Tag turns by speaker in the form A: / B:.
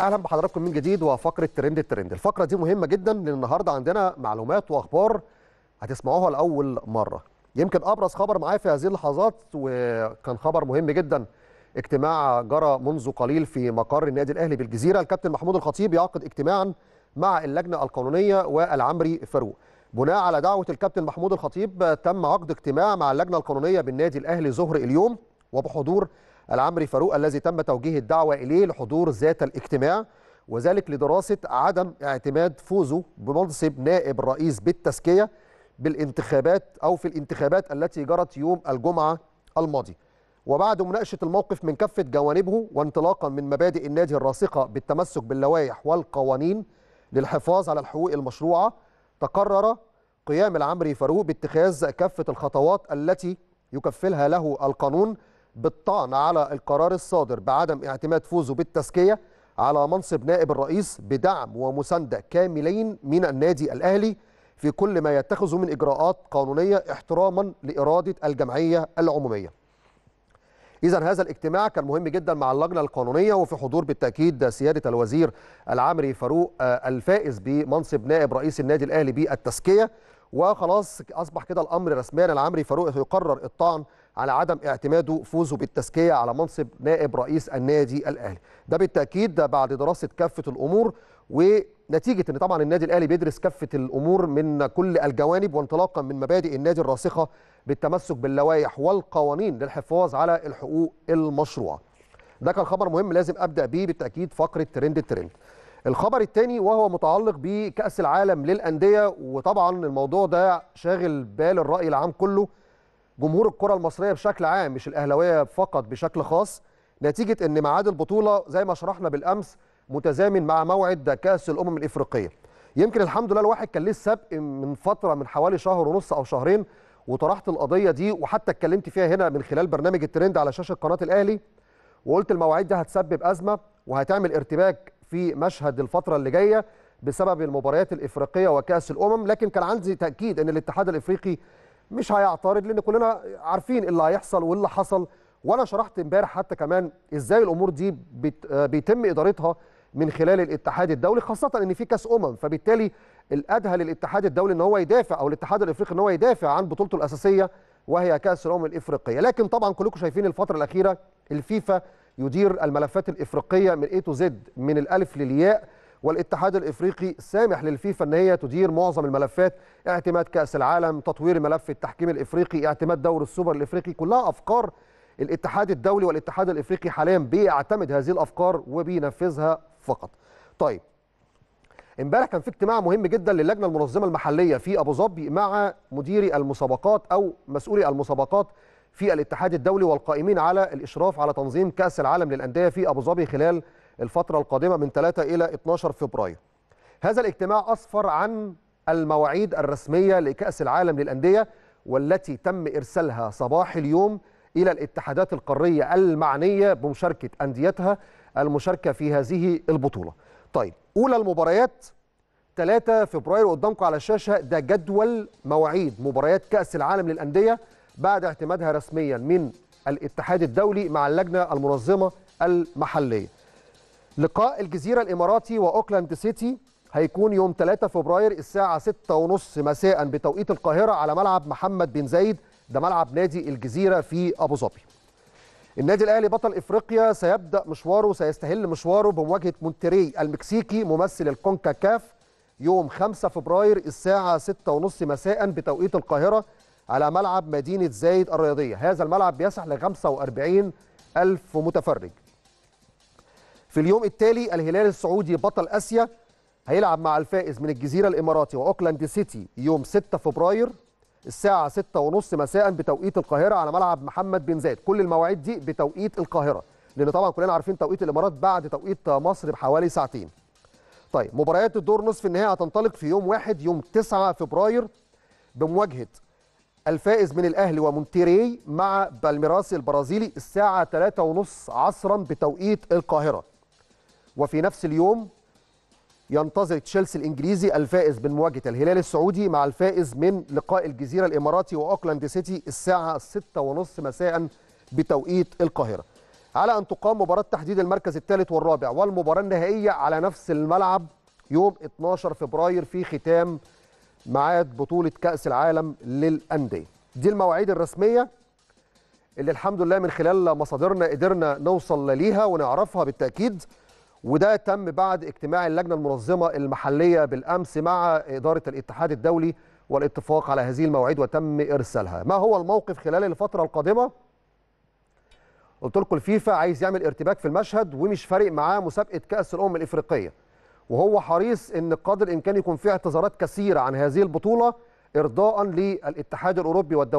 A: اهلا بحضراتكم من جديد وفقره ترند الترند الفقره دي مهمه جدا لان النهارده عندنا معلومات واخبار هتسمعوها لاول مره يمكن ابرز خبر معايا في هذه اللحظات وكان خبر مهم جدا اجتماع جرى منذ قليل في مقر النادي الاهلي بالجزيره الكابتن محمود الخطيب يعقد اجتماعا مع اللجنه القانونيه والعمري فاروق بناء على دعوه الكابتن محمود الخطيب تم عقد اجتماع مع اللجنه القانونيه بالنادي الاهلي ظهر اليوم وبحضور العمري فاروق الذي تم توجيه الدعوة إليه لحضور ذات الاجتماع وذلك لدراسة عدم اعتماد فوزه بمنصب نائب الرئيس بالتزكية بالانتخابات أو في الانتخابات التي جرت يوم الجمعة الماضي وبعد مناقشة الموقف من كافة جوانبه وانطلاقا من مبادئ النادي الراسخة بالتمسك باللوائح والقوانين للحفاظ على الحقوق المشروعة تقرر قيام العمري فاروق باتخاذ كافة الخطوات التي يكفلها له القانون بالطعن على القرار الصادر بعدم اعتماد فوزه بالتزكية على منصب نائب الرئيس بدعم ومساندة كاملين من النادي الأهلي في كل ما يتخذه من إجراءات قانونية احتراما لإرادة الجمعية العمومية إذا هذا الاجتماع كان مهم جدا مع اللجنة القانونية وفي حضور بالتأكيد سيادة الوزير العامري فاروق آه، الفائز بمنصب نائب رئيس النادي الأهلي بالتزكية وخلاص أصبح كده الأمر رسميا العامري فاروق يقرر الطعن على عدم اعتماده فوزه بالتزكيه على منصب نائب رئيس النادي الاهلي ده بالتاكيد ده بعد دراسه كافه الامور ونتيجه ان طبعا النادي الاهلي بيدرس كافه الامور من كل الجوانب وانطلاقا من مبادئ النادي الراسخه بالتمسك باللوائح والقوانين للحفاظ على الحقوق المشروعه ده كان خبر مهم لازم ابدا بيه بالتاكيد فقره ترند الترند الخبر الثاني وهو متعلق بكاس العالم للانديه وطبعا الموضوع ده شاغل بال الراي العام كله جمهور الكره المصريه بشكل عام مش الاهلاويه فقط بشكل خاص نتيجه ان ميعاد البطوله زي ما شرحنا بالامس متزامن مع موعد كاس الامم الافريقيه يمكن الحمد لله الواحد كان ليه سبق من فتره من حوالي شهر ونص او شهرين وطرحت القضيه دي وحتى اتكلمت فيها هنا من خلال برنامج الترند على شاشه قناه الاهلي وقلت المواعيد دي هتسبب ازمه وهتعمل ارتباك في مشهد الفتره اللي جايه بسبب المباريات الافريقيه وكاس الامم لكن كان عندي تاكيد ان الاتحاد الافريقي مش هيعترض لان كلنا عارفين إيه اللي هيحصل واللي حصل وانا شرحت امبارح حتى كمان ازاي الامور دي آه، بيتم ادارتها من خلال الاتحاد الدولي خاصه ان في كاس امم فبالتالي الادهى للاتحاد الدولي ان هو يدافع او الاتحاد الافريقي ان هو يدافع عن بطولته الاساسيه وهي كاس الامم الافريقيه لكن طبعا كلكم شايفين الفتره الاخيره الفيفا يدير الملفات الافريقيه من اي تو زد من الالف للياء والاتحاد الافريقي سامح للفيفا ان هي تدير معظم الملفات اعتماد كاس العالم تطوير ملف التحكيم الافريقي اعتماد دور السوبر الافريقي كلها افكار الاتحاد الدولي والاتحاد الافريقي حاليا بيعتمد هذه الافكار وبينفذها فقط طيب امبارح كان في اجتماع مهم جدا للجنه المنظمه المحليه في ابو ظبي مع مديري المسابقات او مسؤولي المسابقات في الاتحاد الدولي والقائمين على الاشراف على تنظيم كاس العالم للانديه في ابو ظبي خلال الفترة القادمة من 3 إلى 12 فبراير هذا الاجتماع أسفر عن المواعيد الرسمية لكأس العالم للأندية والتي تم إرسالها صباح اليوم إلى الاتحادات القارية المعنية بمشاركة أنديتها المشاركة في هذه البطولة طيب أولى المباريات 3 فبراير قدامكم على الشاشة ده جدول مواعيد مباريات كأس العالم للأندية بعد اعتمادها رسميا من الاتحاد الدولي مع اللجنة المنظمة المحلية لقاء الجزيرة الإماراتي وأوكلاند سيتي هيكون يوم 3 فبراير الساعة 6:30 مساء بتوقيت القاهرة على ملعب محمد بن زايد ده ملعب نادي الجزيرة في أبو ظبي. النادي الأهلي بطل إفريقيا سيبدأ مشواره سيستهل مشواره بمواجهة مونتري المكسيكي ممثل الكونكا كاف يوم 5 فبراير الساعة 6:30 مساء بتوقيت القاهرة على ملعب مدينة زايد الرياضية هذا الملعب بيسع ل 45 ألف متفرج في اليوم التالي الهلال السعودي بطل اسيا هيلعب مع الفائز من الجزيره الاماراتي واوكلاند سيتي يوم 6 فبراير الساعه 6:30 مساء بتوقيت القاهره على ملعب محمد بن زايد كل المواعيد دي بتوقيت القاهره لان طبعا كلنا عارفين توقيت الامارات بعد توقيت مصر بحوالي ساعتين طيب مباريات الدور نصف النهائي هتنطلق في يوم واحد يوم 9 فبراير بمواجهه الفائز من الاهلي ومونتيري مع بالميراس البرازيلي الساعه 3:30 عصرا بتوقيت القاهره وفي نفس اليوم ينتظر تشيلسي الانجليزي الفائز من مواجهه الهلال السعودي مع الفائز من لقاء الجزيره الاماراتي واوكلاند سيتي الساعه 6:30 مساء بتوقيت القاهره. على ان تقام مباراه تحديد المركز الثالث والرابع والمباراه النهائيه على نفس الملعب يوم 12 فبراير في ختام ميعاد بطوله كاس العالم للانديه. دي المواعيد الرسميه اللي الحمد لله من خلال مصادرنا قدرنا نوصل ليها ونعرفها بالتاكيد. وده تم بعد اجتماع اللجنة المنظمة المحلية بالأمس مع إدارة الاتحاد الدولي والاتفاق على هذه المواعيد وتم إرسالها ما هو الموقف خلال الفترة القادمة؟ قلت لكم الفيفا عايز يعمل ارتباك في المشهد ومش فارق معاه مسابقة كأس الأمم الإفريقية وهو حريص ان قدر الامكان يكون فيه اعتذارات كثيره عن هذه البطوله ارضاء للاتحاد الاوروبي والدوري